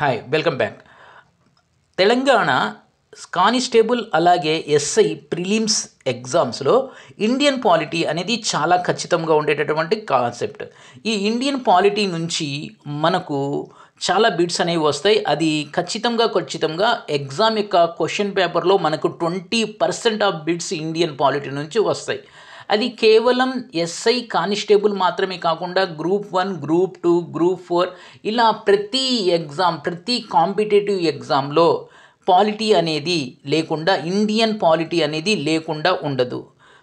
hi welcome back Telangana constable అలాగే SI prelims ఎగ్జామ్స్లో Indian polity అనేది చాలా ఖచ్చితంగా ఉండేటటువంటి కాన్సెప్ట్ ఈ ఇండియన్ పాలిటీ నుంచి మనకు చాలా బిడ్స్ అనేవి వస్తాయి అది ఖచ్చితంగా ఖచ్చితంగా ఎగ్జామ్ యొక్క క్వశ్చన్ పేపర్లో మనకు twenty percent of bits Indian polity నుంచి వస్తాయి అది కేవలం ఎస్ఐ కానిస్టేబుల్ మాత్రమే కాకుండా group one group two group four ఇలా ప్రతి ఎగ్జామ్ ప్రతి కాంపిటేటివ్ ఎగ్జామ్లో పాలిటీ అనేది లేకుండా ఇండియన్ పాలిటీ అనేది లేకుండా ఉండదు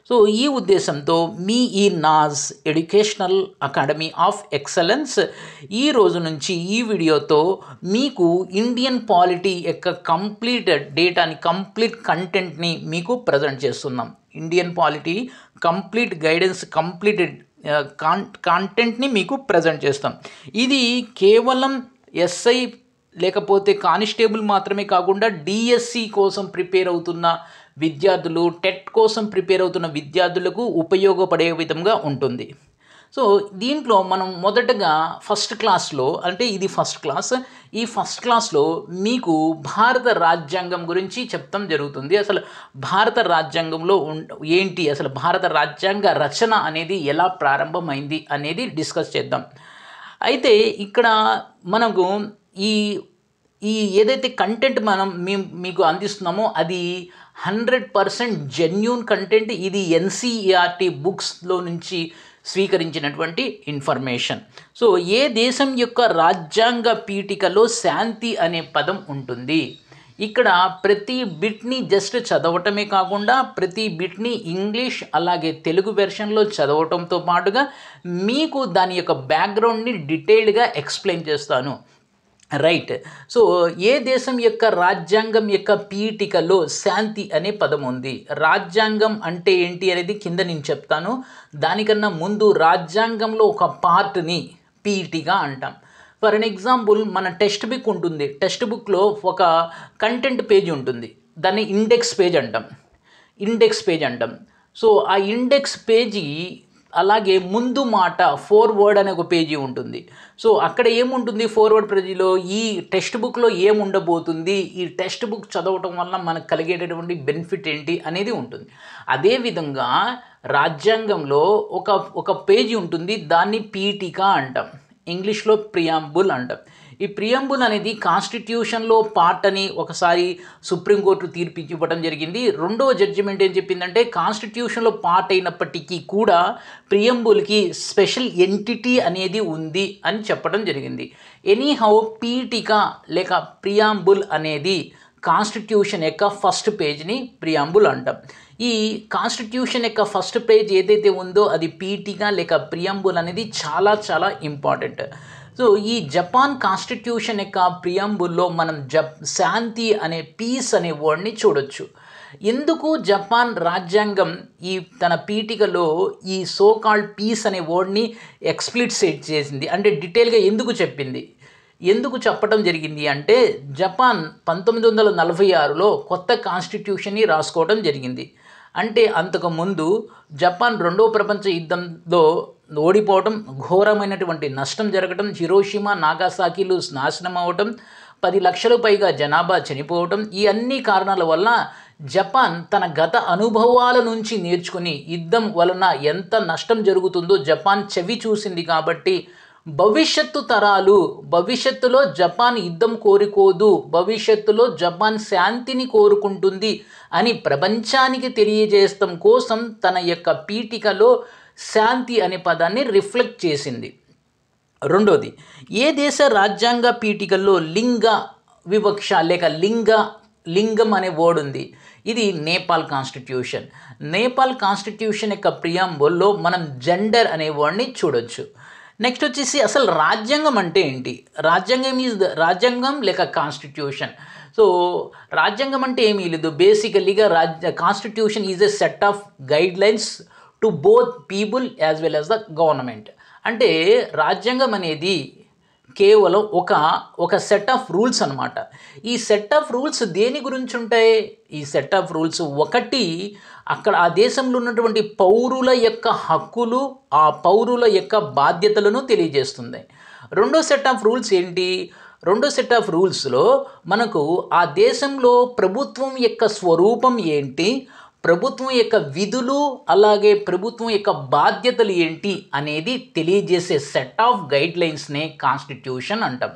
సో ఈ ఉద్దేశంతో మీ ఈ Naaz educational academy of excellence ఈ రోజు నుంచి ఈ వీడియోతో మీకు ఇండియన్ పాలిటీ యొక్క కంప్లీట్ డేటాని కంప్లీట్ కంటెంట్ని మీకు ప్రజెంట్ చేస్తున్నాం Indian polity complete guidance complete కాన్ కాంటెంట్ని మీకు ప్రజెంట్ చేస్తాం ఇది కేవలం ఎస్ఐ లేకపోతే కానిస్టేబుల్ మాత్రమే కాకుండా డిఎస్సి e కోసం ప్రిపేర్ అవుతున్న విద్యార్థులు టెట్ కోసం ప్రిపేర్ అవుతున్న విద్యార్థులకు ఉపయోగపడే విధంగా ఉంటుంది సో దీంట్లో మనం మొదటగా ఫస్ట్ క్లాస్లో అంటే ఇది ఫస్ట్ క్లాస్ ఈ ఫస్ట్ క్లాస్లో మీకు భారత రాజ్యాంగం గురించి చెప్తాం జరుగుతుంది అసలు భారత రాజ్యాంగంలో ఏంటి అసలు భారత రాజ్యాంగ రచన అనేది ఎలా ప్రారంభమైంది అనేది డిస్కస్ చేద్దాం అయితే ఇక్కడ మనకు ఈ ఈ ఏదైతే కంటెంట్ మనం మీ మీకు అందిస్తున్నామో అది హండ్రెడ్ పర్సెంట్ జెన్యున్ కంటెంట్ ఇది ఎన్సీఈఆర్టీ బుక్స్లో నుంచి స్వీకరించినటువంటి ఇన్ఫర్మేషన్ సో ఏ దేశం యొక్క రాజ్యాంగ పీఠికలో శాంతి అనే పదం ఉంటుంది ఇక్కడ ప్రతి బిట్ని జస్ట్ చదవటమే కాకుండా ప్రతి బిట్ని ఇంగ్లీష్ అలాగే తెలుగు వెర్షన్లో చదవటంతో పాటుగా మీకు దాని యొక్క బ్యాక్గ్రౌండ్ని డీటెయిల్డ్గా ఎక్స్ప్లెయిన్ చేస్తాను రైట్ సో ఏ దేశం యొక్క రాజ్యాంగం యొక్క పీఠికలో శాంతి అనే పదం ఉంది రాజ్యాంగం అంటే ఏంటి అనేది కింద నేను చెప్తాను దానికన్నా ముందు రాజ్యాంగంలో ఒక పార్ట్ని పీఈటీగా అంటాం ఫర్ అన్ ఎగ్జాంపుల్ మన టెక్స్ట్ బుక్ ఉంటుంది టెక్స్ట్ బుక్లో ఒక కంటెంట్ పేజ్ ఉంటుంది దాన్ని ఇండెక్స్ పేజ్ అంటాం ఇండెక్స్ పేజ్ అంటాం సో ఆ ఇండెక్స్ పేజీ అలాగే ముందు మాట ఫోర్వర్డ్ అనే ఒక పేజీ ఉంటుంది సో అక్కడ ఏముంటుంది ఫోర్వర్డ్ పేజీలో ఈ టెక్స్ట్ బుక్లో ఏముండబోతుంది ఈ టెక్స్ట్ బుక్ చదవటం వల్ల మనకు కలిగేటటువంటి బెనిఫిట్ ఏంటి అనేది ఉంటుంది అదేవిధంగా రాజ్యాంగంలో ఒక ఒక పేజీ ఉంటుంది దాన్ని పీఠిక అంటాం ఇంగ్లీష్లో ప్రియాంబుల్ అంటాం ఈ ప్రియంబుల్ అనేది కాన్స్టిట్యూషన్లో పార్ట్ అని ఒకసారి సుప్రీంకోర్టు తీర్పు ఇవ్వడం జరిగింది రెండవ జడ్జిమెంట్ ఏం చెప్పిందంటే కాన్స్టిట్యూషన్లో పార్ట్ అయినప్పటికీ కూడా ప్రియంబుల్కి స్పెషల్ ఎంటిటీ అనేది ఉంది అని చెప్పడం జరిగింది ఎనీహౌ పీఠిక లేక ప్రియాంబుల్ అనేది కాన్స్టిట్యూషన్ యొక్క ఫస్ట్ పేజ్ని ప్రియాంబుల్ అంటాం ఈ కాన్స్టిట్యూషన్ యొక్క ఫస్ట్ పేజ్ ఏదైతే ఉందో అది పీటిగా లేక ప్రియాంబుల్ అనేది చాలా చాలా ఇంపార్టెంట్ సో ఈ జపాన్ కాన్స్టిట్యూషన్ యొక్క ప్రియంబుల్లో మనం జప్ శాంతి అనే పీస్ అనే వర్డ్ని చూడొచ్చు ఎందుకు జపాన్ రాజ్యాంగం ఈ తన పీఠికలో ఈ సో కాల్డ్ పీస్ అనే వర్డ్ని సెట్ చేసింది అంటే డీటెయిల్గా ఎందుకు చెప్పింది ఎందుకు చెప్పడం జరిగింది అంటే జపాన్ పంతొమ్మిది వందల నలభై ఆరులో కొత్త కాన్స్టిట్యూషన్ని రాసుకోవడం జరిగింది అంటే అంతకుముందు జపాన్ రెండవ ప్రపంచ యుద్ధంలో ఓడిపోవటం ఘోరమైనటువంటి నష్టం జరగటం హిరోషిమా నాగాసాకిలు నాశనం అవ్వటం పది లక్షలు పైగా జనాభా చనిపోవటం ఈ అన్ని కారణాల వల్ల జపాన్ తన గత అనుభవాల నుంచి నేర్చుకుని యుద్ధం వలన ఎంత నష్టం జరుగుతుందో జపాన్ చెవి చూసింది కాబట్టి భవిష్యత్తు తరాలు భవిష్యత్తులో జపాన్ యుద్ధం కోరుకోదు భవిష్యత్తులో జపాన్ శాంతిని కోరుకుంటుంది అని ప్రపంచానికి తెలియజేస్తాం కోసం తన యొక్క పీఠికలో శాంతి అనే పదాన్ని రిఫ్లెక్ట్ చేసింది రెండోది ఏ దేశ రాజ్యాంగ పీఠికల్లో లింగ వివక్ష లేక లింగ లింగం అనే వర్డ్ ఉంది ఇది నేపాల్ కాన్స్టిట్యూషన్ నేపాల్ కాన్స్టిట్యూషన్ యొక్క ప్రియాంబుల్లో మనం జెండర్ అనే వర్డ్ని చూడొచ్చు నెక్స్ట్ వచ్చేసి అసలు రాజ్యాంగం అంటే ఏంటి రాజ్యాంగం ఈజ్ రాజ్యాంగం లేక కాన్స్టిట్యూషన్ సో రాజ్యాంగం అంటే ఏమీ లేదు బేసికలీగా రాజ్య constitution is a set of guide lines to both people as well as the government అంటే రాజ్యాంగం అనేది కేవలం ఒక ఒక సెట్ ఆఫ్ రూల్స్ అనమాట ఈ సెట్ ఆఫ్ రూల్స్ దేని గురించి ఉంటాయి ఈ సెట్ ఆఫ్ రూల్స్ ఒకటి అక్కడ ఆ దేశంలో ఉన్నటువంటి పౌరుల యొక్క హక్కులు ఆ పౌరుల యొక్క బాధ్యతలను తెలియజేస్తుంది రెండో సెట్ ఆఫ్ రూల్స్ ఏంటి రెండో సెట్ ఆఫ్ రూల్స్లో మనకు ఆ దేశంలో ప్రభుత్వం యొక్క స్వరూపం ఏంటి ప్రభుత్వం యొక్క విధులు అలాగే ప్రభుత్వం యొక్క బాధ్యతలు ఏంటి అనేది తెలియజేసే సెట్ ఆఫ్ గైడ్లైన్స్నే కాన్స్టిట్యూషన్ అంటాం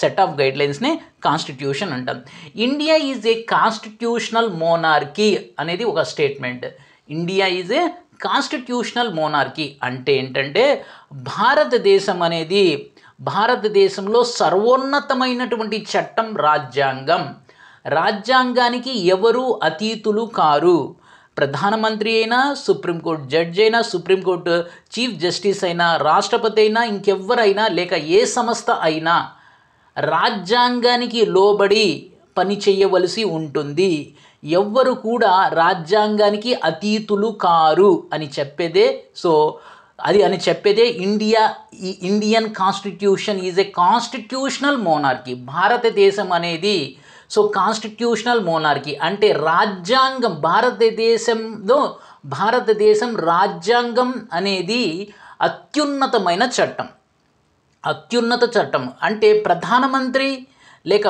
సెట్ ఆఫ్ గైడ్లైన్స్నే కాన్స్టిట్యూషన్ అంటాం India is a constitutional monarchy అనేది ఒక statement India is a constitutional monarchy అంటే ఏంటంటే భారతదేశం అనేది భారతదేశంలో సర్వోన్నతమైనటువంటి చట్టం రాజ్యాంగం రాజ్యాంగానికి ఎవరూ అతీతులు కారు ప్రధానమంత్రి అయినా సుప్రీంకోర్టు జడ్జి అయినా సుప్రీంకోర్టు చీఫ్ జస్టిస్ అయినా రాష్ట్రపతి అయినా ఇంకెవ్వరైనా లేక ఏ సంస్థ అయినా రాజ్యాంగానికి లోబడి పని చేయవలసి ఉంటుంది ఎవ్వరు కూడా రాజ్యాంగానికి అతీతులు కారు అని చెప్పేదే సో అది అని చెప్పేదే ఇండియా ఈ Indian constitution is a constitutional monarchy భారతదేశం అనేది సో కాన్స్టిట్యూషనల్ మోనార్కీ అంటే రాజ్యాంగం భారతదేశంలో భారతదేశం రాజ్యాంగం అనేది అత్యున్నతమైన చట్టం అత్యున్నత చట్టం అంటే ప్రధానమంత్రి లేక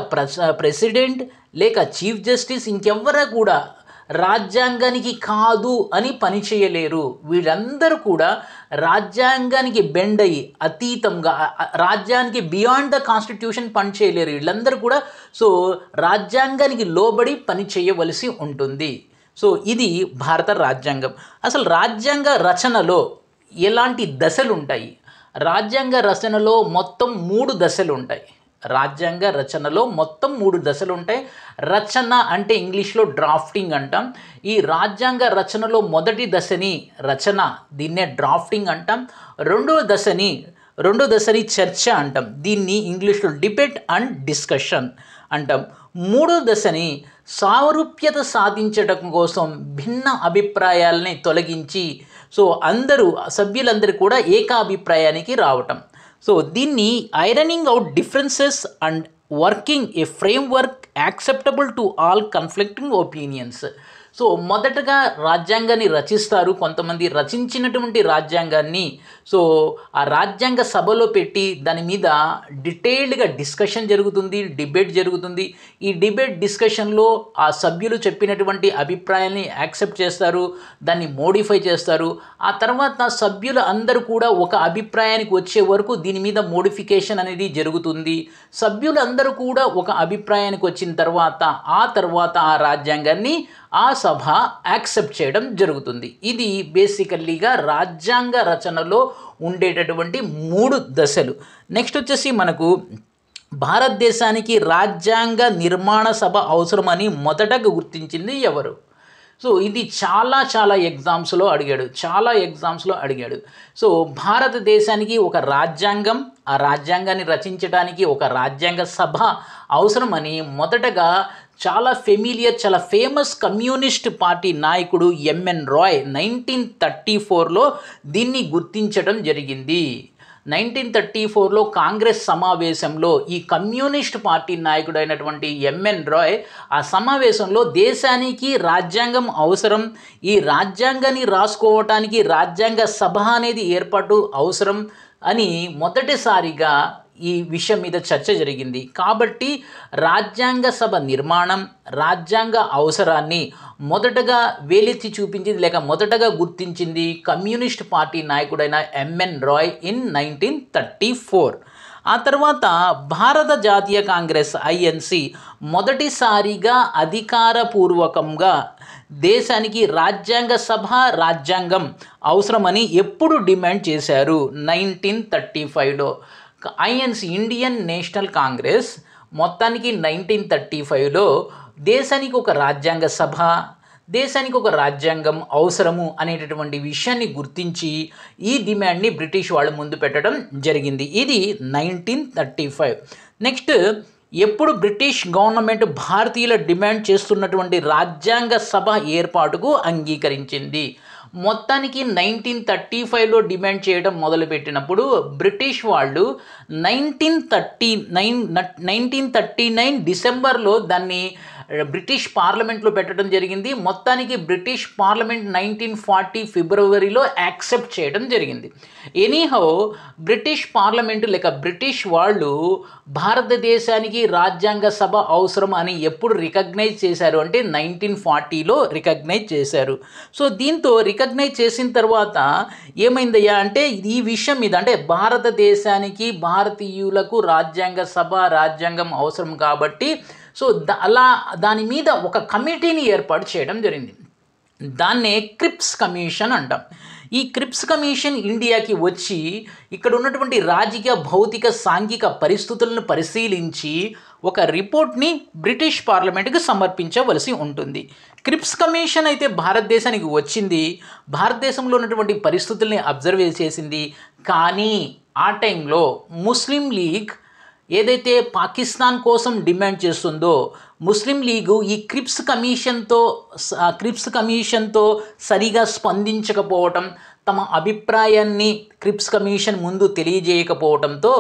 ప్రెసిడెంట్ లేక చీఫ్ జస్టిస్ ఇంకెవ్వరా కూడా రాజ్యాంగానికి కాదు అని పనిచేయలేరు వీళ్ళందరూ కూడా రాజ్యాంగానికి బెండ్ అయ్యి అతీతంగా రాజ్యానికి బియాండ్ ద కాన్స్టిట్యూషన్ పనిచేయలేరు వీళ్ళందరూ కూడా సో రాజ్యాంగానికి లోబడి పనిచేయవలసి ఉంటుంది సో ఇది భారత రాజ్యాంగం అసలు రాజ్యాంగ రచనలో ఎలాంటి దశలు ఉంటాయి రాజ్యాంగ రచనలో మొత్తం మూడు దశలు ఉంటాయి రాజ్యాంగ రచనలో మొత్తం మూడు దశలు ఉంటాయి రచన అంటే ఇంగ్లీష్లో డ్రాఫ్టింగ్ అంటాం ఈ రాజ్యాంగ రచనలో మొదటి దశని రచన దీన్నే డ్రాఫ్టింగ్ అంటాం రెండో దశని రెండో దశని చర్చ అంటాం దీన్ని ఇంగ్లీష్లో డిబేట్ అండ్ డిస్కషన్ అంటాం మూడో దశని సారూప్యత సాధించడం కోసం భిన్న అభిప్రాయాలని తొలగించి సో అందరూ సభ్యులందరూ కూడా ఏకాభిప్రాయానికి రావటం సో దీన్ని ironing out differences and working a framework acceptable to all conflicting opinions so మొదటగా రాజ్యాంగాన్ని రచిస్తారు కొంతమంది రచించినటువంటి రాజ్యాంగాన్ని సో ఆ రాజ్యాంగ సభలో పెట్టి దాని మీద డీటెయిల్డ్గా డిస్కషన్ జరుగుతుంది డిబేట్ జరుగుతుంది ఈ డిబేట్ డిస్కషన్లో ఆ సభ్యులు చెప్పినటువంటి అభిప్రాయాన్ని యాక్సెప్ట్ చేస్తారు దాన్ని మోడిఫై చేస్తారు ఆ తర్వాత సభ్యులు అందరూ కూడా ఒక అభిప్రాయానికి వచ్చే వరకు దీని మీద మోడిఫికేషన్ అనేది జరుగుతుంది సభ్యులందరూ కూడా ఒక అభిప్రాయానికి వచ్చిన తర్వాత ఆ తర్వాత ఆ రాజ్యాంగాన్ని ఆ సభ యాక్సెప్ట్ చేయడం జరుగుతుంది ఇది బేసికల్లీగా రాజ్యాంగ రచనలో ఉండేటటువంటి మూడు దశలు నెక్స్ట్ వచ్చేసి మనకు భారతదేశానికి రాజ్యాంగ నిర్మాణ సభ అవసరమని మొదటగా గుర్తించింది ఎవరు సో ఇది చాలా చాలా ఎగ్జామ్స్లో అడిగాడు చాలా ఎగ్జామ్స్లో అడిగాడు సో భారతదేశానికి ఒక రాజ్యాంగం ఆ రాజ్యాంగాన్ని రచించడానికి ఒక రాజ్యాంగ సభ అవసరమని మొదటగా చాలా ఫెమిలియర్ చాలా ఫేమస్ కమ్యూనిస్ట్ పార్టీ నాయకుడు ఎంఎన్ రాయ్ నైన్టీన్ థర్టీ ఫోర్లో దీన్ని గుర్తించడం జరిగింది నైన్టీన్ థర్టీ ఫోర్లో కాంగ్రెస్ సమావేశంలో ఈ కమ్యూనిస్ట్ పార్టీ నాయకుడు అయినటువంటి ఎంఎన్ రాయ్ ఆ సమావేశంలో దేశానికి రాజ్యాంగం అవసరం ఈ రాజ్యాంగాన్ని రాసుకోవటానికి రాజ్యాంగ సభ అనేది ఏర్పాటు అవసరం అని మొదటిసారిగా ఈ విషయం మీద చర్చ జరిగింది కాబట్టి రాజ్యాంగ సభ నిర్మాణం రాజ్యాంగ అవసరాన్ని మొదటగా వేలెత్తి చూపించింది లేక మొదటగా గుర్తించింది కమ్యూనిస్ట్ పార్టీ నాయకుడైన MN Roy in nineteen thirty four ఆ తర్వాత భారత జాతీయ కాంగ్రెస్ ఐఎన్సి మొదటిసారిగా అధికారపూర్వకంగా దేశానికి రాజ్యాంగ సభ రాజ్యాంగం అవసరమని ఎప్పుడు డిమాండ్ చేశారు నైన్టీన్ థర్టీ ఫైవ్లో ఐఎన్సి ఇండియన్ నేషనల్ కాంగ్రెస్ మొత్తానికి నైన్టీన్ థర్టీ ఫైవ్లో దేశానికి ఒక రాజ్యాంగ సభ దేశానికి ఒక రాజ్యాంగం అవసరము అనేటటువంటి విషయాన్ని గుర్తించి ఈ డిమాండ్ని బ్రిటిష్ వాళ్ళు ముందు పెట్టడం జరిగింది ఇది నైన్టీన్ థర్టీ ఫైవ్ నెక్స్ట్ ఎప్పుడు బ్రిటిష్ గవర్నమెంట్ భారతీయుల డిమాండ్ చేస్తున్నటువంటి రాజ్యాంగ సభ ఏర్పాటుకు అంగీకరించింది మొత్తానికి నైన్టీన్ థర్టీ ఫైవ్లో డిమాండ్ చేయడం మొదలుపెట్టినప్పుడు బ్రిటిష్ వాళ్ళు nineteen thirty nine nineteen thirty nine డిసెంబర్లో దాన్ని బ్రిటిష్ పార్లమెంట్లో పెట్టడం జరిగింది మొత్తానికి బ్రిటిష్ పార్లమెంట్ నైన్టీన్ ఫార్టీ ఫిబ్రవరిలో యాక్సెప్ట్ చేయడం జరిగింది ఎనీహౌ బ్రిటిష్ పార్లమెంటు లేక బ్రిటిష్ వాళ్ళు భారతదేశానికి రాజ్యాంగ సభ అవసరం అని ఎప్పుడు రికగ్నైజ్ చేశారు అంటే నైన్టీన్ ఫార్టీలో రికగ్నైజ్ చేశారు సో దీంతో రికగ్నైజ్ చేసిన తర్వాత ఏమైందయ్యా అంటే ఈ విషయం మీద అంటే భారతదేశానికి భారతీయులకు రాజ్యాంగ సభ రాజ్యాంగం అవసరం కాబట్టి సో అలా దాని మీద ఒక కమిటీని ఏర్పాటు చేయడం జరిగింది దాన్నే క్రిప్స్ కమిషన్ అంటాం ఈ క్రిప్స్ కమిషన్ ఇండియాకి వచ్చి ఇక్కడ ఉన్నటువంటి రాజకీయ భౌతిక సాంఘిక పరిస్థితులను పరిశీలించి ఒక రిపోర్ట్ని బ్రిటిష్ పార్లమెంట్కి సమర్పించవలసి ఉంటుంది క్రిప్స్ కమిషన్ అయితే భారతదేశానికి వచ్చింది భారతదేశంలో ఉన్నటువంటి పరిస్థితుల్ని అబ్జర్వ్ చేసింది కానీ ఆ టైంలో ముస్లిం లీగ్ ఏదైతే పాకిస్తాన్ కోసం డిమాండ్ చేస్తుందో ముస్లిం లీగు ఈ క్రిప్స్ కమిషన్తో క్రిప్స్ కమిషన్తో సరిగా స్పందించకపోవటం తమ అభిప్రాయాన్ని క్రిప్స్ కమిషన్ ముందు తెలియజేయకపోవడంతో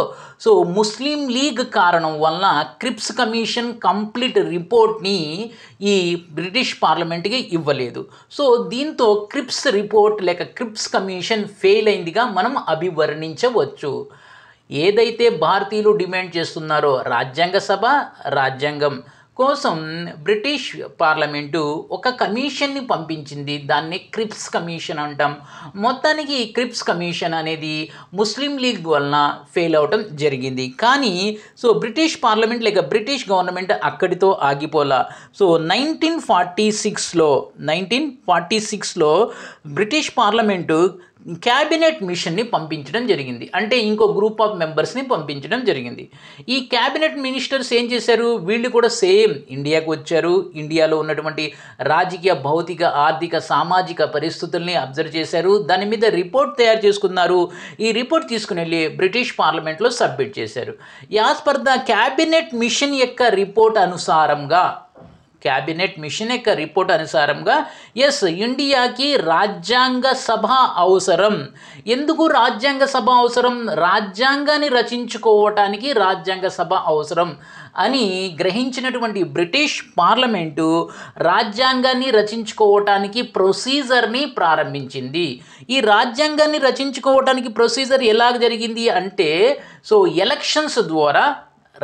సో ముస్లిం లీగ్ కారణం వల్ల క్రిప్స్ కమిషన్ కంప్లీట్ రిపోర్ట్ని ఈ బ్రిటిష్ పార్లమెంట్కి ఇవ్వలేదు సో దీంతో క్రిప్స్ రిపోర్ట్ లేక క్రిప్స్ కమిషన్ ఫెయిల్ అయిందిగా మనం అభివర్ణించవచ్చు ఏదైతే భారతీయులు డిమాండ్ చేస్తున్నారో రాజ్యాంగ సభ రాజ్యాంగం కోసం బ్రిటిష్ పార్లమెంటు ఒక కమిషన్ని పంపించింది దాన్ని క్రిప్స్ కమిషన్ అంటాం మొత్తానికి క్రిప్స్ కమిషన్ అనేది ముస్లిం లీగ్ వలన ఫెయిల్ అవటం జరిగింది కానీ సో బ్రిటిష్ పార్లమెంట్ లేక బ్రిటిష్ గవర్నమెంట్ అక్కడితో ఆగిపోలా సో నైన్టీన్ ఫార్టీ సిక్స్లో నైన్టీన్ ఫార్టీ సిక్స్లో బ్రిటిష్ పార్లమెంటు క్యాబినెట్ మిషన్ని పంపించడం జరిగింది అంటే ఇంకో గ్రూప్ ఆఫ్ మెంబర్స్ని పంపించడం జరిగింది ఈ క్యాబినెట్ మినిస్టర్స్ ఏం చేశారు వీళ్ళు కూడా సేమ్ ఇండియాకు వచ్చారు ఇండియాలో ఉన్నటువంటి రాజకీయ భౌతిక ఆర్థిక సామాజిక పరిస్థితుల్ని అబ్జర్వ్ చేశారు దాని మీద రిపోర్ట్ తయారు చేసుకున్నారు ఈ రిపోర్ట్ తీసుకుని వెళ్ళి బ్రిటిష్ పార్లమెంట్లో సబ్మిట్ చేశారు as per the cabinet mission యొక్క రిపోర్ట్ అనుసారంగా క్యాబినెట్ మిషన్ యొక్క రిపోర్ట్ అనుసారంగా ఎస్ ఇండియాకి రాజ్యాంగ సభ అవసరం ఎందుకు రాజ్యాంగ సభ అవసరం రాజ్యాంగాన్ని రచించుకోవటానికి రాజ్యాంగ సభ అవసరం అని గ్రహించినటువంటి బ్రిటిష్ పార్లమెంటు రాజ్యాంగాన్ని రచించుకోవటానికి ప్రొసీజర్ని ప్రారంభించింది ఈ రాజ్యాంగాన్ని రచించుకోవటానికి ప్రొసీజర్ ఎలా జరిగింది అంటే సో ఎలక్షన్స్ ద్వారా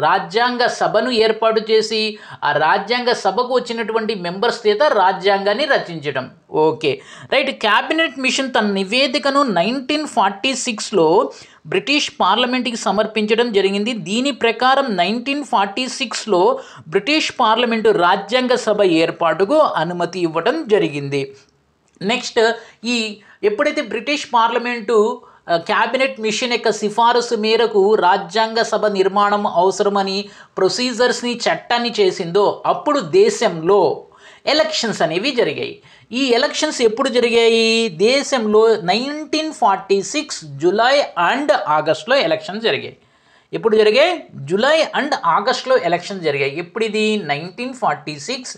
రాజ్యాంగ సభను ఏర్పాటు చేసి ఆ రాజ్యాంగ సభకు వచ్చినటువంటి మెంబర్స్ చేత రాజ్యాంగాన్ని రచించడం ఓకే రైట్ క్యాబినెట్ మిషన్ తన నివేదికను నైన్టీన్ ఫార్టీ సిక్స్లో బ్రిటిష్ పార్లమెంట్కి సమర్పించడం జరిగింది దీని ప్రకారం నైన్టీన్ ఫార్టీ సిక్స్లో బ్రిటిష్ పార్లమెంటు రాజ్యాంగ సభ ఏర్పాటుకు అనుమతి ఇవ్వడం జరిగింది నెక్స్ట్ ఈ ఎప్పుడైతే బ్రిటిష్ పార్లమెంటు క్యాబినెట్ మిషన్ యొక్క సిఫారసు మేరకు రాజ్యాంగ సభ నిర్మాణం అవసరమని ప్రొసీజర్స్ని చట్టాన్ని చేసిందో అప్పుడు దేశంలో ఎలక్షన్స్ అనేవి జరిగాయి ఈ ఎలక్షన్స్ ఎప్పుడు జరిగాయి దేశంలో nineteen forty six July and ఆగస్ట్లో ఎలక్షన్స్ జరిగాయి ఇప్పుడు జరిగే జూలై అండ్ ఆగస్ట్లో ఎలక్షన్ జరిగాయి ఎప్పుడు ఇది nineteen forty six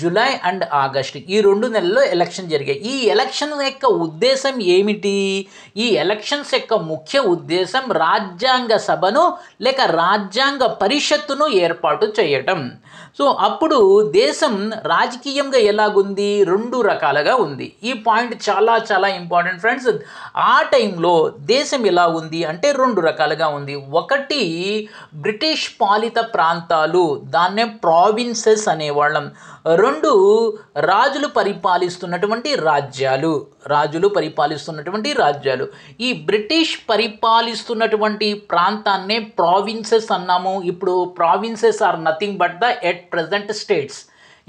July and August ఈ రెండు నెలల్లో ఎలక్షన్ జరిగాయి ఈ ఎలక్షన్ యొక్క ఉద్దేశం ఏమిటి ఈ ఎలక్షన్స్ యొక్క ముఖ్య ఉద్దేశం రాజ్యాంగ సభను లేక రాజ్యాంగ పరిషత్తును ఏర్పాటు చేయటం సో అప్పుడు దేశం రాజకీయంగా ఎలాగుంది రెండు రకాలుగా ఉంది ఈ పాయింట్ చాలా చాలా ఇంపార్టెంట్ ఫ్రెండ్స్ ఆ టైంలో దేశం ఎలా ఉంది అంటే రెండు రకాలుగా ఉంది ఒకటి బ్రిటిష్ పాలిత ప్రాంతాలు దాన్నే ప్రావిన్సెస్ అనేవాళ్ళం రెండు రాజులు పరిపాలిస్తున్నటువంటి రాజ్యాలు రాజులు పరిపాలిస్తున్నటువంటి రాజ్యాలు ఈ బ్రిటిష్ పరిపాలిస్తున్నటువంటి ప్రాంతాన్నే ప్రావిన్సెస్ అన్నాము ఇప్పుడు provinces are nothing but the at present states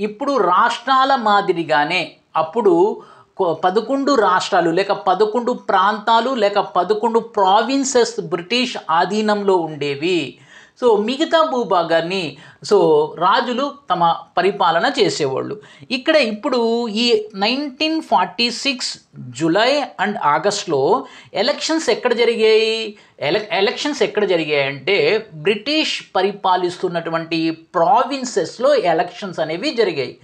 ఇప్పుడు రాష్ట్రాల మాదిరిగానే అప్పుడు పదకొండు రాష్ట్రాలు లేక పదకొండు ప్రాంతాలు లేక పదకొండు ప్రావిన్సెస్ బ్రిటిష్ ఆధీనంలో ఉండేవి సో మిగతా భూభాగాన్ని సో రాజులు తమ పరిపాలన చేసేవాళ్ళు ఇక్కడ ఇప్పుడు ఈ nineteen forty six July and ఆగస్ట్లో ఎలక్షన్స్ ఎక్కడ జరిగాయి ఎల ఎలక్షన్స్ ఎక్కడ జరిగాయి అంటే బ్రిటిష్ పరిపాలిస్తున్నటువంటి ప్రావిన్సెస్లో ఎలక్షన్స్ అనేవి జరిగాయి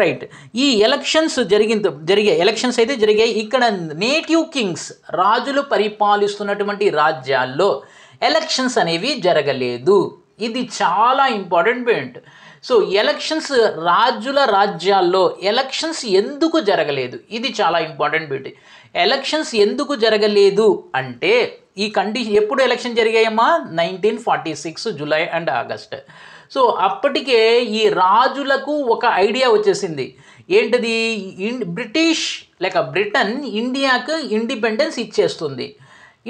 రైట్ ఈ ఎలక్షన్స్ జరిగిన జరిగే ఎలక్షన్స్ అయితే జరిగాయి ఇక్కడ నేటివ్ కింగ్స్ రాజులు పరిపాలిస్తున్నటువంటి రాజ్యాల్లో ఎలక్షన్స్ అనేవి జరగలేదు ఇది చాలా ఇంపార్టెంట్ పాయింట్ సో ఎలక్షన్స్ రాజుల రాజ్యాల్లో ఎలక్షన్స్ ఎందుకు జరగలేదు ఇది చాలా ఇంపార్టెంట్ బిట్ ఎలక్షన్స్ ఎందుకు జరగలేదు అంటే ఈ కండిషన్ ఎప్పుడు ఎలక్షన్ జరిగాయమ్మా nineteen forty six July and August so అప్పటికే ఈ రాజులకు ఒక ఐడియా వచ్చేసింది ఏంటిది బ్రిటిష్ లేక బ్రిటన్ ఇండియాకు ఇండిపెండెన్స్ ఇచ్చేస్తుంది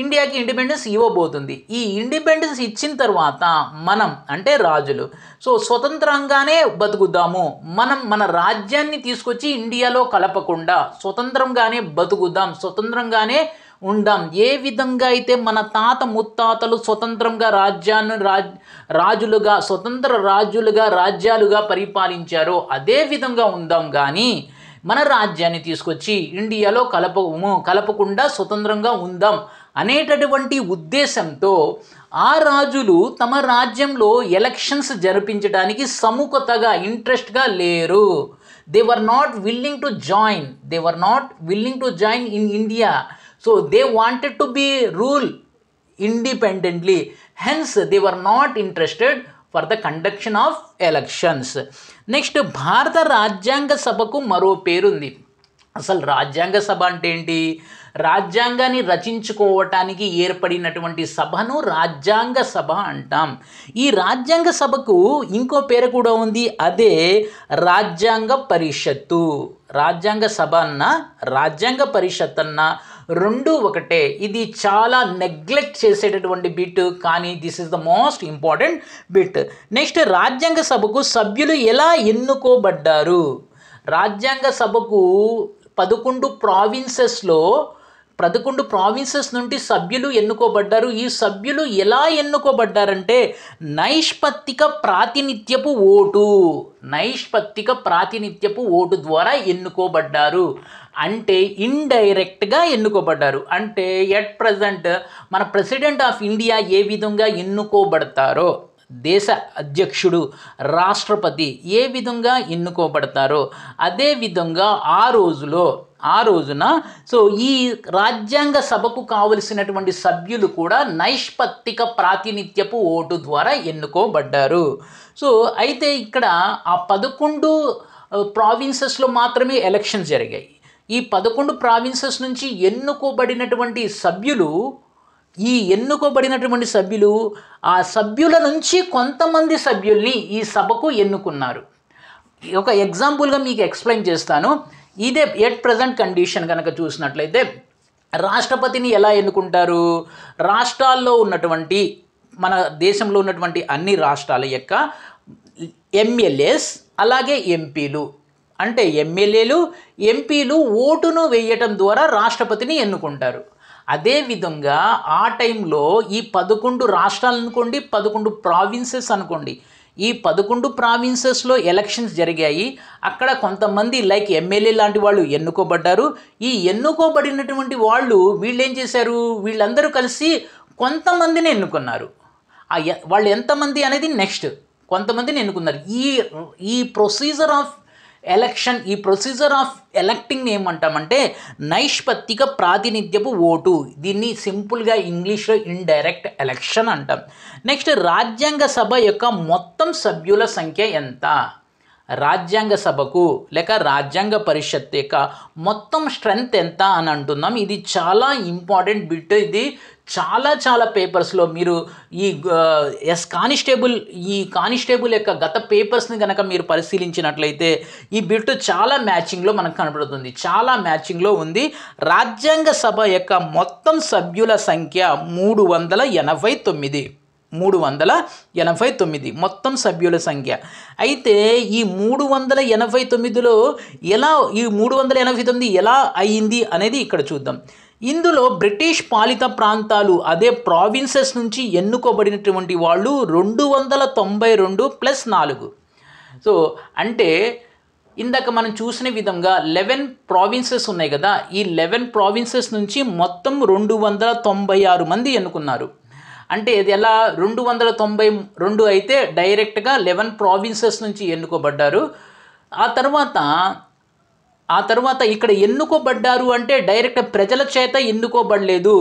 ఇండియాకి ఇండిపెండెన్స్ ఇవ్వబోతుంది ఈ ఇండిపెండెన్స్ ఇచ్చిన తర్వాత మనం అంటే రాజులు సో స్వతంత్రంగానే బతుకుద్దాము మనం మన రాజ్యాన్ని తీసుకొచ్చి ఇండియాలో కలపకుండా స్వతంత్రంగానే బతుకుదాం స్వతంత్రంగానే ఉందాం ఏ విధంగా అయితే మన తాత ముత్తాతలు స్వతంత్రంగా రాజ్యాన్ని రాజ్ రాజులుగా స్వతంత్ర రాజులుగా రాజ్యాలుగా పరిపాలించారో అదే విధంగా ఉందాం కానీ మన రాజ్యాన్ని తీసుకొచ్చి ఇండియాలో కలపము కలపకుండా స్వతంత్రంగా ఉందాం అనేటటువంటి ఉద్దేశంతో ఆ రాజులు తమ రాజ్యంలో ఎలక్షన్స్ జరిపించడానికి సముఖతగా ఇంట్రెస్ట్గా లేరు they were not willing to join they were not willing to join in India so they wanted to be rule independently hence they were not interested for the conduction of elections next భారత రాజ్యాంగ సభకు మరో పేరుంది అసలు రాజ్యాంగ సభ అంటే ఏంటి రాజ్యాంగాన్ని రచించుకోవటానికి ఏర్పడినటువంటి సభను రాజ్యాంగ సభ అంటాం ఈ రాజ్యాంగ సభకు ఇంకో పేరు కూడా ఉంది అదే రాజ్యాంగ పరిషత్తు రాజ్యాంగ సభ అన్న రాజ్యాంగ పరిషత్ అన్న రెండు ఒకటే ఇది చాలా నెగ్లెక్ట్ చేసేటటువంటి బిట్ కానీ this is the most important bit next రాజ్యాంగ సభకు సభ్యులు ఎలా ఎన్నుకోబడ్డారు రాజ్యాంగ సభకు పదకొండు ప్రావిన్సెస్లో పదకొండు ప్రావిన్సెస్ నుండి సభ్యులు ఎన్నుకోబడ్డారు ఈ సభ్యులు ఎలా ఎన్నుకోబడ్డారంటే నైష్పత్తిక ప్రాతినిధ్యపు ఓటు నైష్పత్తిక ప్రాతినిధ్యపు ఓటు ద్వారా ఎన్నుకోబడ్డారు అంటే ఇండైరెక్ట్గా ఎన్నుకోబడ్డారు అంటే ఎట్ ప్రజెంట్ మన ప్రెసిడెంట్ ఆఫ్ ఇండియా ఏ విధంగా ఎన్నుకోబడతారో దేశ అధ్యక్షుడు రాష్ట్రపతి ఏ విధంగా ఎన్నుకోబడతారో అదే విధంగా ఆ రోజులో ఆ రోజున సో ఈ రాజ్యాంగ సభకు కావలసినటువంటి సభ్యులు కూడా నైష్పత్తిక ప్రాతినిధ్యపు ఓటు ద్వారా ఎన్నుకోబడ్డారు సో అయితే ఇక్కడ ఆ పదకొండు ప్రావిన్సెస్లో మాత్రమే ఎలక్షన్ జరిగాయి ఈ పదకొండు ప్రావిన్సెస్ నుంచి ఎన్నుకోబడినటువంటి సభ్యులు ఈ ఎన్నుకోబడినటువంటి సభ్యులు ఆ సభ్యుల నుంచి కొంతమంది సభ్యుల్ని ఈ సభకు ఎన్నుకున్నారు ఒక ఎగ్జాంపుల్గా మీకు ఎక్స్ప్లెయిన్ చేస్తాను ఇదే ఎట్ ప్రజెంట్ కండిషన్ కనుక చూసినట్లయితే రాష్ట్రపతిని ఎలా ఎన్నుకుంటారు రాష్ట్రాల్లో ఉన్నటువంటి మన దేశంలో ఉన్నటువంటి అన్ని రాష్ట్రాల యొక్క ఎమ్మెల్యేస్ అలాగే ఎంపీలు అంటే ఎమ్మెల్యేలు ఎంపీలు ఓటును వేయటం ద్వారా రాష్ట్రపతిని ఎన్నుకుంటారు అదేవిధంగా ఆ టైంలో ఈ పదకొండు రాష్ట్రాలు అనుకోండి పదకొండు ప్రావిన్సెస్ అనుకోండి ఈ పదకొండు ప్రావిన్సెస్లో ఎలక్షన్స్ జరిగాయి అక్కడ కొంతమంది లైక్ ఎమ్మెల్యే లాంటి వాళ్ళు ఎన్నుకోబడ్డారు ఈ ఎన్నుకోబడినటువంటి వాళ్ళు వీళ్ళు ఏం చేశారు వీళ్ళందరూ కలిసి కొంతమందిని ఎన్నుకున్నారు వాళ్ళు ఎంతమంది అనేది నెక్స్ట్ కొంతమందిని ఎన్నుకున్నారు ఈ ఈ ప్రొసీజర్ ఆఫ్ ఎలక్షన్ ఈ ప్రొసీజర్ ఆఫ్ ఎలక్టింగ్ ఏమంటామంటే నైష్పత్తిక ప్రాతినిధ్యపు ఓటు దీన్ని సింపుల్గా ఇంగ్లీష్లో ఇండైరెక్ట్ ఎలక్షన్ అంటాం నెక్స్ట్ రాజ్యాంగ సభ యొక్క మొత్తం సభ్యుల సంఖ్య ఎంత రాజ్యాంగ సభకు లేక రాజ్యాంగ పరిషత్ యొక్క మొత్తం స్ట్రెంగ్త్ ఎంత అని అంటున్నాం ఇది చాలా ఇంపార్టెంట్ బిట్ ఇది చాలా చాలా పేపర్స్లో మీరు ఈ ఎస్ కానిస్టేబుల్ ఈ కానిస్టేబుల్ యొక్క గత పేపర్స్ని కనుక మీరు పరిశీలించినట్లయితే ఈ బిట్ చాలా మ్యాచింగ్లో మనకు కనబడుతుంది చాలా మ్యాచింగ్లో ఉంది రాజ్యాంగ సభ యొక్క మొత్తం సభ్యుల సంఖ్య మూడు వందల ఎనభై తొమ్మిది మూడు వందల ఎనభై తొమ్మిది మొత్తం సభ్యుల సంఖ్య అయితే ఈ మూడు వందల ఎనభై తొమ్మిదిలో ఎలా ఈ మూడు వందల ఎనభై తొమ్మిది ఎలా అయ్యింది అనేది ఇక్కడ చూద్దాం ఇందులో బ్రిటిష్ పాలిత ప్రాంతాలు అదే ప్రావిన్సెస్ నుంచి ఎన్నుకోబడినటువంటి వాళ్ళు రెండు వందల తొంభై రెండు ప్లస్ నాలుగు సో అంటే ఇందాక మనం చూసిన విధంగా లెవెన్ ప్రావిన్సెస్ ఉన్నాయి కదా ఈ లెవెన్ ప్రావిన్సెస్ నుంచి మొత్తం రెండు వందల తొంభై ఆరు మంది ఎన్నుకున్నారు అంటే ఇది ఎలా రెండు వందల తొంభై రెండు అయితే డైరెక్ట్గా లెవెన్ ప్రావిన్సెస్ నుంచి ఎన్నుకోబడ్డారు ఆ తర్వాత ఆ తర్వాత ఇక్కడ ఎన్నుకోబడ్డారు అంటే డైరెక్ట్ ప్రజల చేత ఎన్నుకోబడలేదు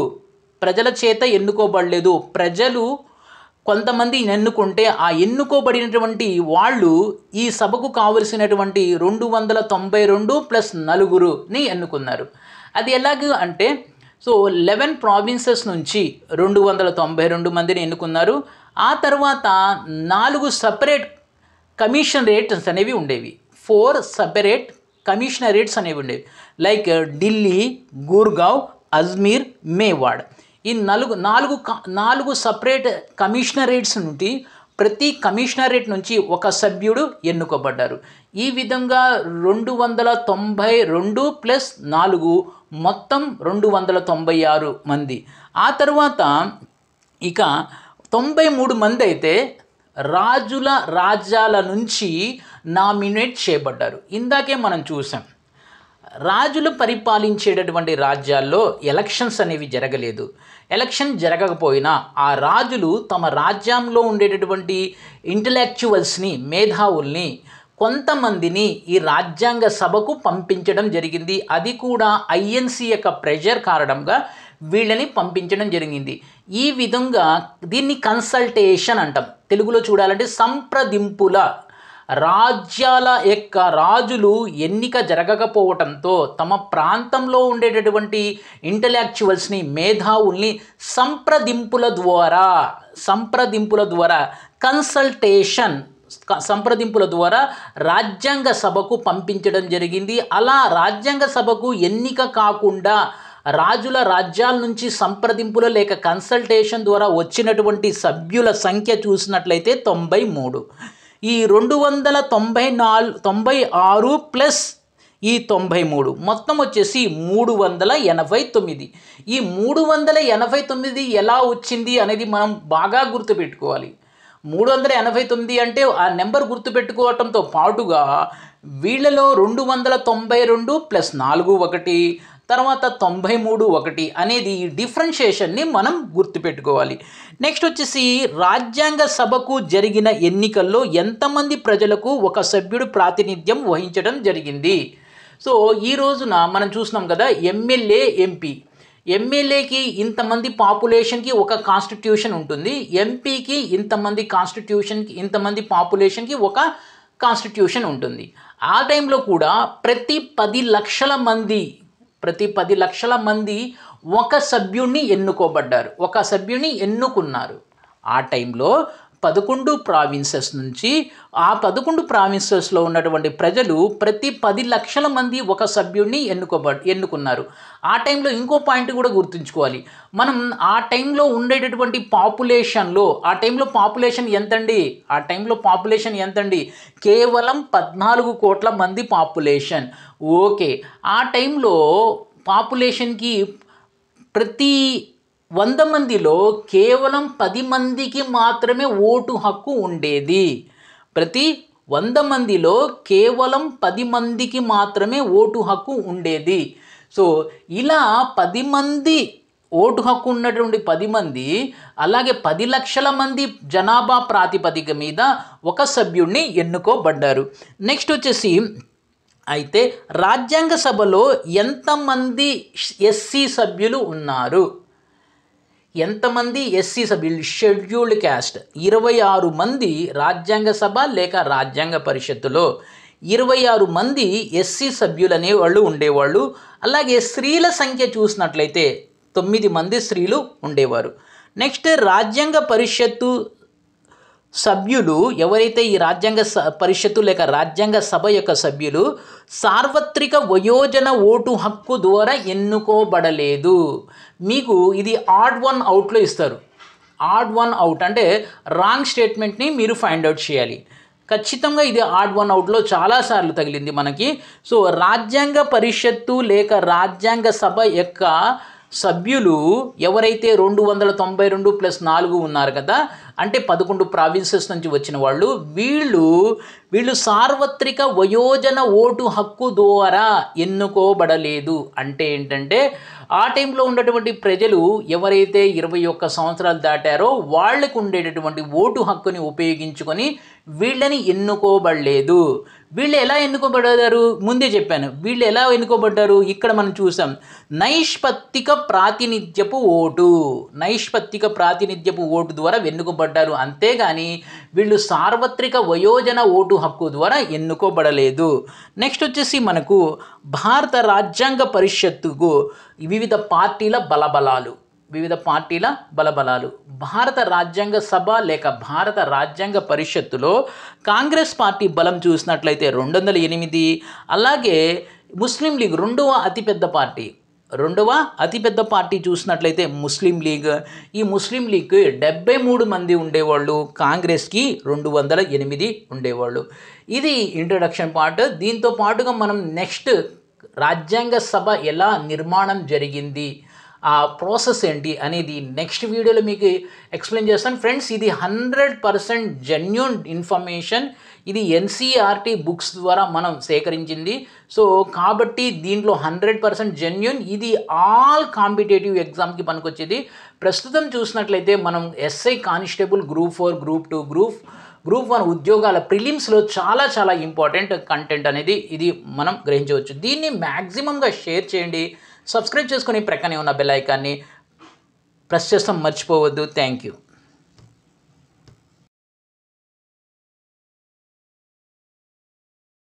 ప్రజల చేత ఎన్నుకోబడలేదు ప్రజలు కొంతమంది ఎన్నుకుంటే ఆ ఎన్నుకోబడినటువంటి వాళ్ళు ఈ సభకు కావలసినటువంటి రెండు వందల తొంభై రెండు ప్లస్ నలుగురుని ఎన్నుకున్నారు అది ఎలాగ అంటే సో లెవెన్ ప్రావిన్సెస్ నుంచి రెండు వందల తొంభై రెండు మందిని ఎన్నుకున్నారు ఆ తర్వాత నాలుగు సపరేట్ కమిషన్ రేట్స్ అనేవి ఉండేవి ఫోర్ సపరేట్ కమిషనర్ రేట్స్ అనేవి ఉండేవి లైక్ ఢిల్లీ గుర్గావ్ అజ్మీర్ మేవాడ్ ఈ నలుగు నాలుగు నాలుగు సపరేట్ కమిషనరేట్స్ నుండి ప్రతి కమిషనరేట్ నుంచి ఒక సభ్యుడు ఎన్నుకోబడ్డారు ఈ విధంగా రెండు వందల తొంభై రెండు ప్లస్ నాలుగు మొత్తం రెండు వందల తొంభై ఆరు మంది ఆ తర్వాత ఇక తొంభై మూడు మంది అయితే రాజుల రాజ్యాల నుంచి నామినేట్ చేయబడ్డారు ఇందాకే మనం చూసాం రాజులు పరిపాలించేటటువంటి రాజ్యాల్లో ఎలక్షన్స్ అనేవి జరగలేదు ఎలక్షన్ జరగకపోయినా ఆ రాజులు తమ రాజ్యంలో ఉండేటటువంటి ఇంటలెక్చువల్స్ని మేధావుల్ని కొంతమందిని ఈ రాజ్యాంగ సభకు పంపించడం జరిగింది అది కూడా ఐఎన్సీ యొక్క ప్రెషర్ కారణంగా వీళ్ళని పంపించడం జరిగింది ఈ విధంగా దీన్ని కన్సల్టేషన్ అంటాం తెలుగులో చూడాలంటే సంప్రదింపుల రాజ్యాల యొక్క రాజులు ఎన్నిక జరగకపోవటంతో తమ ప్రాంతంలో ఉండేటటువంటి ఇంటలెక్చువల్స్ని మేధావుల్ని సంప్రదింపుల ద్వారా సంప్రదింపుల ద్వారా కన్సల్టేషన్ సంప్రదింపుల ద్వారా రాజ్యాంగ సభకు పంపించడం జరిగింది అలా రాజ్యాంగ సభకు ఎన్నిక కాకుండా రాజుల రాజ్యాల నుంచి సంప్రదింపుల లేక కన్సల్టేషన్ ద్వారా వచ్చినటువంటి సభ్యుల సంఖ్య చూసినట్లయితే తొంభై మూడు ఈ రెండు వందల తొంభై నాలుగు తొంభై ఆరు ప్లస్ ఈ తొంభై మూడు మొత్తం వచ్చేసి మూడు వందల ఎనభై తొమ్మిది ఈ మూడు వందల ఎనభై తొమ్మిది ఎలా వచ్చింది అనేది మనం బాగా గుర్తుపెట్టుకోవాలి మూడు వందల ఎనభై తొమ్మిది అంటే ఆ నెంబర్ గుర్తుపెట్టుకోవటంతో పాటుగా వీళ్ళలో రెండు వందల తొంభై రెండు ప్లస్ నాలుగు ఒకటి తర్వాత తొంభై మూడు ఒకటి అనేది ఈ డిఫరెన్షియేషన్ని మనం గుర్తుపెట్టుకోవాలి నెక్స్ట్ వచ్చేసి రాజ్యాంగ సభకు జరిగిన ఎన్నికల్లో ఎంతమంది ప్రజలకు ఒక సభ్యుడు ప్రాతినిధ్యం వహించడం జరిగింది సో ఈ రోజున మనం చూసినాం కదా ఎమ్మెల్యే ఎంపీ ఎమ్మెల్యేకి ఇంతమంది పాపులేషన్కి ఒక కాన్స్టిట్యూషన్ ఉంటుంది ఎంపీకి ఇంతమంది కాన్స్టిట్యూషన్కి ఇంతమంది పాపులేషన్కి ఒక కాన్స్టిట్యూషన్ ఉంటుంది ఆ టైంలో కూడా ప్రతి పది లక్షల మంది ప్రతి పది లక్షల మంది ఒక సభ్యుణ్ణి ఎన్నుకోబడ్డారు ఒక సభ్యుని ఎన్నుకున్నారు ఆ టైంలో పదకొండు ప్రావిన్సెస్ నుంచి ఆ పదకొండు ప్రావిన్సెస్లో ఉన్నటువంటి ప్రజలు ప్రతి పది లక్షల మంది ఒక సభ్యుడిని ఎన్నుకోబ ఎన్నుకున్నారు ఆ టైంలో ఇంకో పాయింట్ కూడా గుర్తుంచుకోవాలి మనం ఆ టైంలో ఉండేటటువంటి పాపులేషన్లో ఆ టైంలో పాపులేషన్ ఎంతండి ఆ టైంలో పాపులేషన్ ఎంతండి కేవలం పద్నాలుగు కోట్ల మంది పాపులేషన్ ఓకే ఆ టైంలో పాపులేషన్కి ప్రతి వంద మందిలో కేవలం పది మందికి మాత్రమే ఓటు హక్కు ఉండేది ప్రతి వంద మందిలో కేవలం పది మందికి మాత్రమే ఓటు హక్కు ఉండేది సో ఇలా పది మంది ఓటు హక్కు ఉన్నటువంటి పది మంది అలాగే పది లక్షల మంది జనాభా ప్రాతిపదిక మీద ఒక సభ్యుడిని ఎన్నుకోబడ్డారు నెక్స్ట్ వచ్చేసి అయితే రాజ్యాంగ సభలో ఎంతమంది ఎస్సీ సభ్యులు ఉన్నారు ఎంతమంది ఎస్సీ సభ్యులు షెడ్యూల్డ్ క్యాస్ట్ ఇరవై ఆరు మంది రాజ్యాంగ సభ లేక రాజ్యాంగ పరిషత్తులో ఇరవై ఆరు మంది ఎస్సీ సభ్యులు అనేవాళ్ళు ఉండేవాళ్ళు అలాగే స్త్రీల సంఖ్య చూసినట్లయితే తొమ్మిది మంది స్త్రీలు ఉండేవారు నెక్స్ట్ రాజ్యాంగ పరిషత్తు సభ్యులు ఎవరైతే ఈ రాజ్యాంగ స పరిషత్తు లేక రాజ్యాంగ సభ యొక్క సభ్యులు సార్వత్రిక వయోజన ఓటు హక్కు ద్వారా ఎన్నుకోబడలేదు మీకు ఇది ఆడ్ వన్ అవుట్లో ఇస్తారు ఆడ్ వన్ అవుట్ అంటే రాంగ్ స్టేట్మెంట్ని మీరు ఫైండ్ అవుట్ చేయాలి ఖచ్చితంగా ఇది ఆడ్ వన్ అవుట్లో చాలాసార్లు తగిలింది మనకి సో రాజ్యాంగ పరిషత్తు లేక రాజ్యాంగ సభ యొక్క సభ్యులు ఎవరైతే రెండు వందల తొంభై రెండు ప్లస్ నాలుగు ఉన్నారు కదా అంటే పదకొండు ప్రావిన్సెస్ నుంచి వచ్చిన వాళ్ళు వీళ్ళు వీళ్ళు సార్వత్రిక వయోజన ఓటు హక్కు ద్వారా ఎన్నుకోబడలేదు అంటే ఏంటంటే ఆ టైంలో ఉన్నటువంటి ప్రజలు ఎవరైతే ఇరవై ఒక్క సంవత్సరాలు దాటారో వాళ్లకు ఉండేటటువంటి ఓటు హక్కుని ఉపయోగించుకొని వీళ్ళని ఎన్నుకోబడలేదు వీళ్ళు ఎలా ఎన్నుకోబడారు ముందే చెప్పాను వీళ్ళు ఎలా ఎన్నుకోబడ్డారు ఇక్కడ మనం చూసాం నైష్పత్తిక ప్రాతినిధ్యపు ఓటు నైష్పత్తిక ప్రాతినిధ్యపు ఓటు ద్వారా ఎన్నుకోబడ్డారు అంతేగాని వీళ్ళు సార్వత్రిక వయోజన ఓటు హక్కు ద్వారా ఎన్నుకోబడలేదు నెక్స్ట్ వచ్చేసి మనకు భారత రాజ్యాంగ పరిషత్తుకు వివిధ పార్టీల బలబలాలు వివిధ పార్టీల బలబలాలు భారత రాజ్యాంగ సభ లేక భారత రాజ్యాంగ పరిషత్తులో కాంగ్రెస్ పార్టీ బలం చూసినట్లయితే రెండు వందల ఎనిమిది అలాగే ముస్లిం లీగ్ రెండవ అతిపెద్ద పార్టీ రెండవ అతిపెద్ద పార్టీ చూసినట్లయితే ముస్లిం లీగ్ ఈ ముస్లిం లీగ్ డెబ్బై మూడు మంది ఉండేవాళ్ళు కాంగ్రెస్కి రెండు వందల ఎనిమిది ఉండేవాళ్ళు ఇది ఇంట్రడక్షన్ పార్ట్ దీంతో పాటుగా మనం నెక్స్ట్ రాజ్యాంగ సభ ఎలా నిర్మాణం జరిగింది ఆ ప్రాసెస్ ఏంటి అనేది నెక్స్ట్ వీడియోలో మీకు ఎక్స్ప్లెయిన్ చేస్తాను ఫ్రెండ్స్ ఇది హండ్రెడ్ పర్సెంట్ జెన్యున్ ఇన్ఫర్మేషన్ ఇది ఎన్సీఆర్టీ బుక్స్ ద్వారా మనం సేకరించింది సో కాబట్టి దీంట్లో హండ్రెడ్ పర్సెంట్ జెన్యున్ ఇది ఆల్ కాంపిటేటివ్ ఎగ్జామ్కి పనికొచ్చేది ప్రస్తుతం చూసినట్లయితే మనం SI constable group four group two group group one ఉద్యోగాల ప్రిలిమ్స్లో చాలా చాలా ఇంపార్టెంట్ కంటెంట్ అనేది ఇది మనం గ్రహించవచ్చు దీన్ని మ్యాక్సిమంగా షేర్ చేయండి సబ్స్క్రైబ్ చేసుకుని ప్రక్కనే ఉన్న బెల్ ఐకాన్ని ప్రెస్ చేస్తాం మర్చిపోవద్దు థ్యాంక్ యూ